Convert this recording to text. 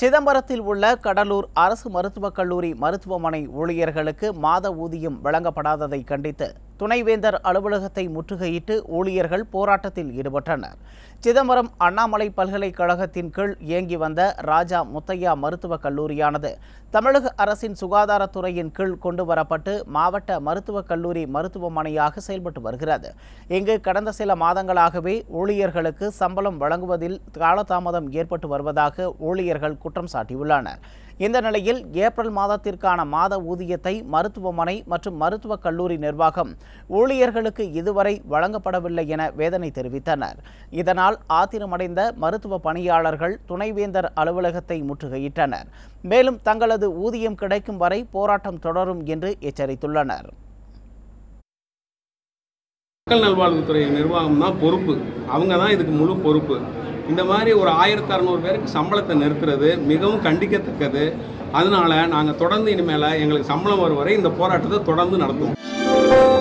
சிதம்பரத்தில் உள்ள கடலூர் அரசு மருத்துவக் கல்லூரி மருத்துவமனை ஊழியர்களுக்கு மாத ஊதியம் வழங்கப்படாததை கண்டித்து துணைவேந்தர் அலுவலகத்தை முற்றுகையிட்டு ஊழியர்கள் போராட்டத்தில் ஈடுபட்டனர் சிதம்பரம் அண்ணாமலை பல்கலைக்கழகத்தின் கீழ் இயங்கி வந்த ராஜா முத்தையா மருத்துவக் கல்லூரியானது தமிழக அரசின் சுகாதாரத்துறையின் கீழ் கொண்டு வரப்பட்டு மாவட்ட மருத்துவக் கல்லூரி மருத்துவமனையாக செயல்பட்டு வருகிறது இங்கு கடந்த சில மாதங்களாகவே ஊழியர்களுக்கு சம்பளம் வழங்குவதில் காலதாமதம் ஏற்பட்டு வருவதாக ஊழியர்கள் குற்றம் சாட்டியுள்ளனர் இந்த நிலையில் ஏப்ரல் மாதத்திற்கான மாத ஊதியத்தை மருத்துவமனை மற்றும் மருத்துவக் கல்லூரி நிர்வாகம் ஊழியர்களுக்கு இதுவரை வழங்கப்படவில்லை என வேதனை தெரிவித்தனர் இதனால் ஆத்திரமடைந்த மருத்துவ பணியாளர்கள் துணைவேந்தர் அலுவலகத்தை முற்றுகையிட்டனர் மேலும் தங்களது ஊதியம் கிடைக்கும் வரை போராட்டம் தொடரும் என்று எச்சரித்துள்ளனர் மக்கள் நல்வாழ்வுத்துறை நிர்வாகம் தான் பொறுப்பு அவங்க தான் இதுக்கு முழு பொறுப்பு இந்த மாதிரி ஒரு ஆயிரத்தி அறநூறு பேருக்கு சம்பளத்தை நிறுத்துறது மிகவும் கண்டிக்கத்தக்கது அதனால நாங்கள் தொடர்ந்து இனிமேல் எங்களுக்கு சம்பளம் வரும் வரை இந்த போராட்டத்தை தொடர்ந்து நடத்துவோம்